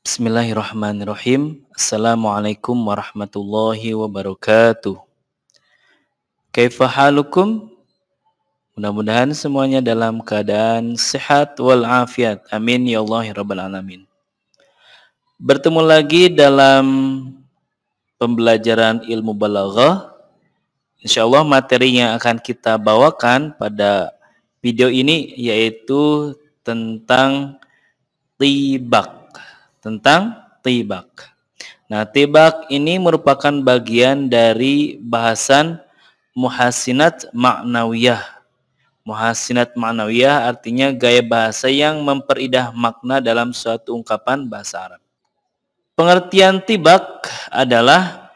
Bismillahirrahmanirrahim. Assalamualaikum warahmatullahi wabarakatuh. Kaifa halukum? Mudah-mudahan semuanya dalam keadaan sehat wal afiat. Amin ya Allah ya rabbal alamin. Bertemu lagi dalam pembelajaran ilmu balaghah. Insyaallah materi yang akan kita bawakan pada video ini yaitu tentang tibak tentang tibak. Nah, tibak ini merupakan bagian dari bahasan muhasinat maknawiyah. Muhasinat maknawiyah artinya gaya bahasa yang memperidah makna dalam suatu ungkapan bahasa Arab. Pengertian tibak adalah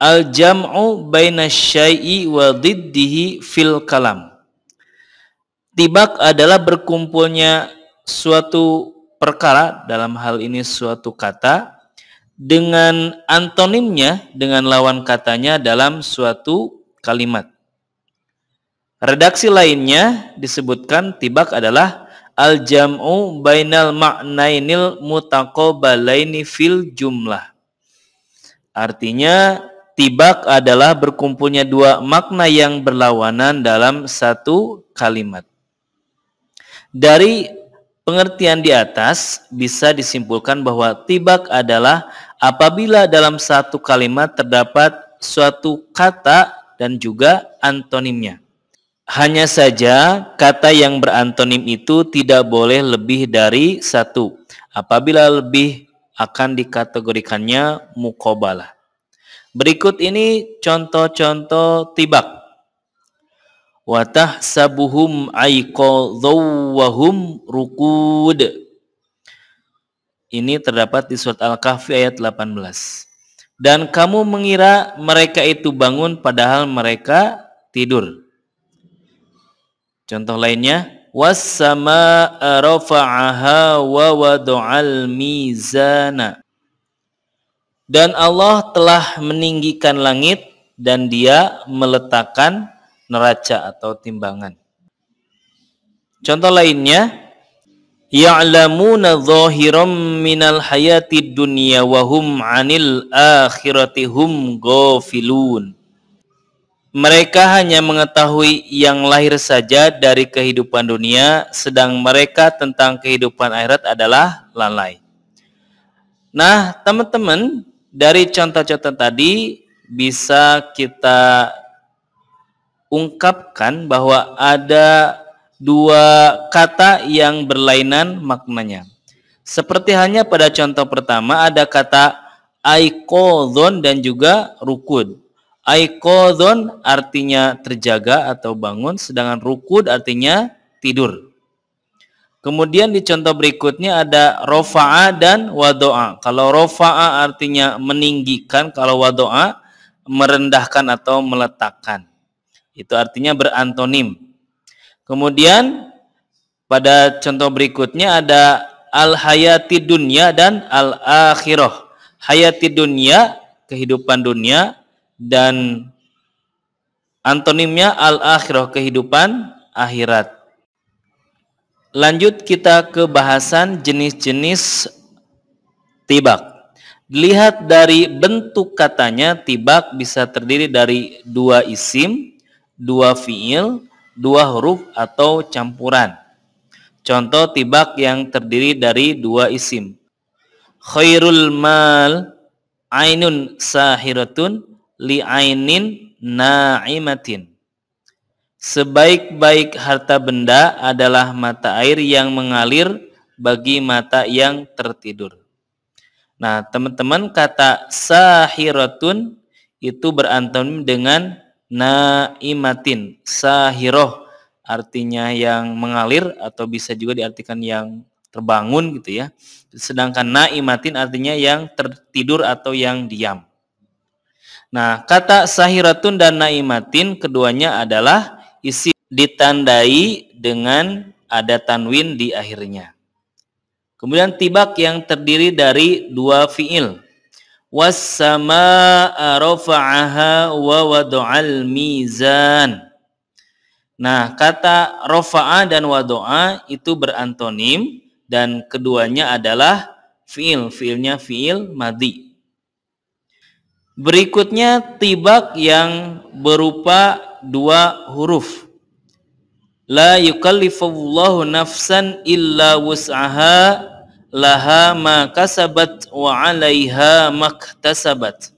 al-jam'u baina syai'i wa diddihi fil kalam. Tibak adalah berkumpulnya suatu perkara dalam hal ini suatu kata dengan antonimnya dengan lawan katanya dalam suatu kalimat. Redaksi lainnya disebutkan tibak adalah al-jam'u bainal ma'nainil mutaqabalaini fil jumlah. Artinya tibak adalah berkumpulnya dua makna yang berlawanan dalam satu kalimat. Dari Pengertian di atas bisa disimpulkan bahwa tibak adalah apabila dalam satu kalimat terdapat suatu kata dan juga antonimnya. Hanya saja kata yang berantonim itu tidak boleh lebih dari satu. Apabila lebih akan dikategorikannya mukobalah. Berikut ini contoh-contoh tibak. Watah sabuhum aiqadhaw rukud. Ini terdapat di surat Al-Kahfi ayat 18. Dan kamu mengira mereka itu bangun padahal mereka tidur. Contoh lainnya, wassama rafa'aha wa wada'al mizana. Dan Allah telah meninggikan langit dan dia meletakkan neraca atau timbangan. Contoh lainnya, ya'lamuna dhahiran minal hayati dunya wahum 'anil akhirati hum ghafilun. Mereka hanya mengetahui yang lahir saja dari kehidupan dunia, sedang mereka tentang kehidupan akhirat adalah lalai. Nah, teman-teman, dari contoh-contoh tadi bisa kita ungkapkan bahwa ada dua kata yang berlainan maknanya. Seperti hanya pada contoh pertama ada kata aikodon dan juga rukud. Aikodon artinya terjaga atau bangun, sedangkan rukud artinya tidur. Kemudian di contoh berikutnya ada rofa'a dan wado'a. Kalau rofa'a artinya meninggikan, kalau wado'a merendahkan atau meletakkan. Itu artinya berantonim. Kemudian pada contoh berikutnya ada al-hayati dunia dan al-akhirah. Hayati dunia kehidupan dunia dan antonimnya al-akhirah, kehidupan akhirat. Lanjut kita ke bahasan jenis-jenis tibak. Lihat dari bentuk katanya, tibak bisa terdiri dari dua isim, dua fiil, dua huruf atau campuran. Contoh tibak yang terdiri dari dua isim. Khairul mal ainun sahiratun li ainin na'imatin. Sebaik-baik harta benda adalah mata air yang mengalir bagi mata yang tertidur. Nah, teman-teman kata sahiratun itu berantem dengan naimatin sahiroh artinya yang mengalir atau bisa juga diartikan yang terbangun gitu ya. Sedangkan naimatin artinya yang tertidur atau yang diam. Nah, kata sahiratun dan naimatin keduanya adalah isi ditandai dengan ada tanwin di akhirnya. Kemudian tibak yang terdiri dari dua fiil wassama'a rafa'aha wa wada'al mizan. Nah, kata rofa'a dan wado'a itu berantonim dan keduanya adalah fi'il. Fi'ilnya fi'il madi. Berikutnya tibak yang berupa dua huruf. La yukallifullahu nafsan illa wus'aha laha ma kasabat wa 'alaiha maktasabat.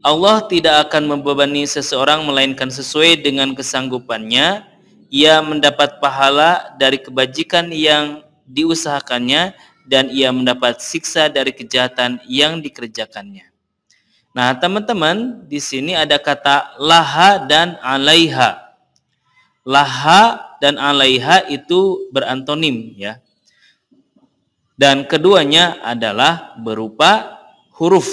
Allah tidak akan membebani seseorang melainkan sesuai dengan kesanggupannya. Ia mendapat pahala dari kebajikan yang diusahakannya dan ia mendapat siksa dari kejahatan yang dikerjakannya. Nah, teman-teman, di sini ada kata laha dan alaiha. Laha dan alaiha itu berantonim ya dan keduanya adalah berupa huruf.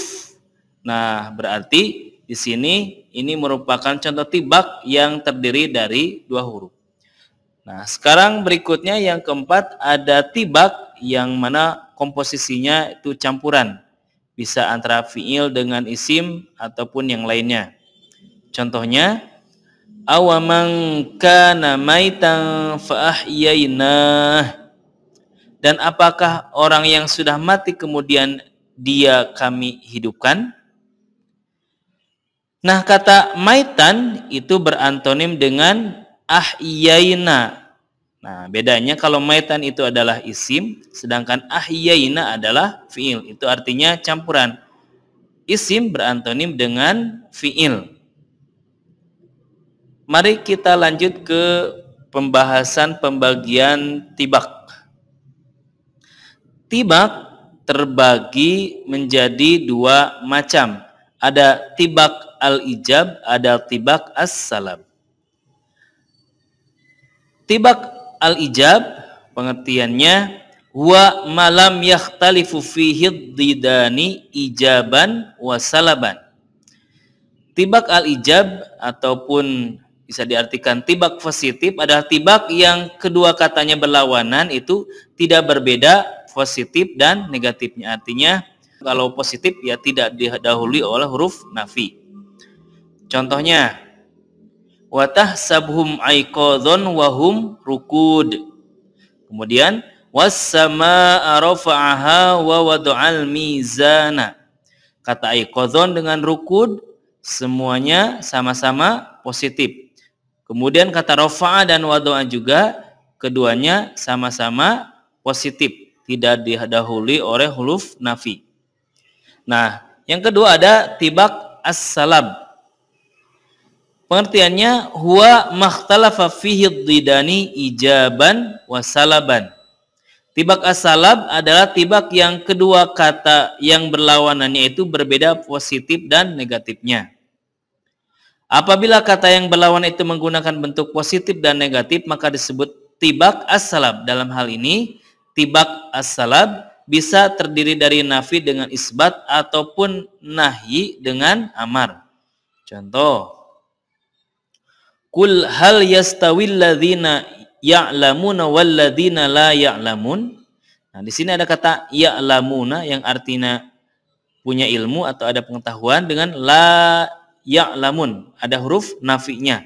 Nah, berarti di sini ini merupakan contoh tibak yang terdiri dari dua huruf. Nah, sekarang berikutnya yang keempat ada tibak yang mana komposisinya itu campuran. Bisa antara fi'il dengan isim ataupun yang lainnya. Contohnya awaman kana maitan fa dan apakah orang yang sudah mati kemudian dia kami hidupkan? Nah, kata maitan itu berantonim dengan ahyaina. Nah, bedanya kalau maitan itu adalah isim, sedangkan ahyaina adalah fiil. Itu artinya campuran. Isim berantonim dengan fiil. Mari kita lanjut ke pembahasan pembagian tibak. Tibak terbagi menjadi dua macam. Ada tibak al-ijab, ada tibak as-salam. Tibak al-ijab pengertiannya wa malam yakhtalifu fihi didani ijaban wa salaban. Tibak al-ijab ataupun bisa diartikan tibak positif adalah tibak yang kedua katanya berlawanan itu tidak berbeda positif dan negatifnya. Artinya kalau positif ya tidak didahului oleh huruf nafi. Contohnya watah sabhum aikodon wahum rukud. Kemudian wasama arafaha wa wadu'al mizana. Kata aikodon dengan rukud semuanya sama-sama positif. Kemudian kata rofa'a dan wadu'a juga keduanya sama-sama positif tidak didahului oleh huruf nafi. Nah, yang kedua ada tibak as-salab. Pengertiannya huwa makhtalafa fihi didani ijaban wasalaban. Tibak as-salab adalah tibak yang kedua kata yang berlawanannya itu berbeda positif dan negatifnya. Apabila kata yang berlawan itu menggunakan bentuk positif dan negatif, maka disebut tibak as-salab. Dalam hal ini, tibak as-salab bisa terdiri dari nafi dengan isbat ataupun nahi dengan amar. Contoh. Kul hal yastawil ladzina ya'lamuna wal ladzina la ya'lamun. Nah, di sini ada kata ya'lamuna yang artinya punya ilmu atau ada pengetahuan dengan la ya'lamun. Ada huruf nafinya.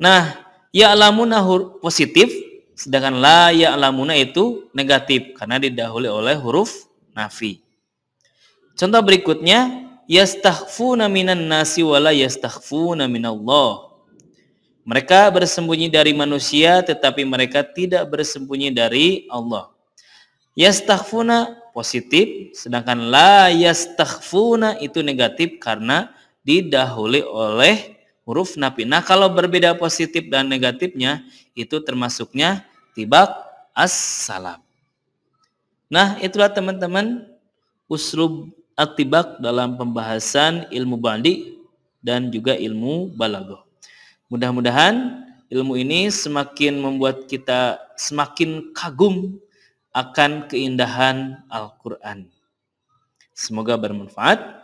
Nah, ya'lamuna huruf positif sedangkan la ya'lamuna itu negatif karena didahului oleh huruf nafi. Contoh berikutnya yastakhfuna minan nasi wala yastakhfuna minallah. Mereka bersembunyi dari manusia tetapi mereka tidak bersembunyi dari Allah. Yastakhfuna positif sedangkan la yastakhfuna itu negatif karena didahului oleh huruf napi. Nah, kalau berbeda positif dan negatifnya, itu termasuknya tibak as-salam. Nah, itulah teman-teman uslub atibak dalam pembahasan ilmu bandi dan juga ilmu balago. Mudah-mudahan ilmu ini semakin membuat kita semakin kagum akan keindahan Al-Quran. Semoga bermanfaat.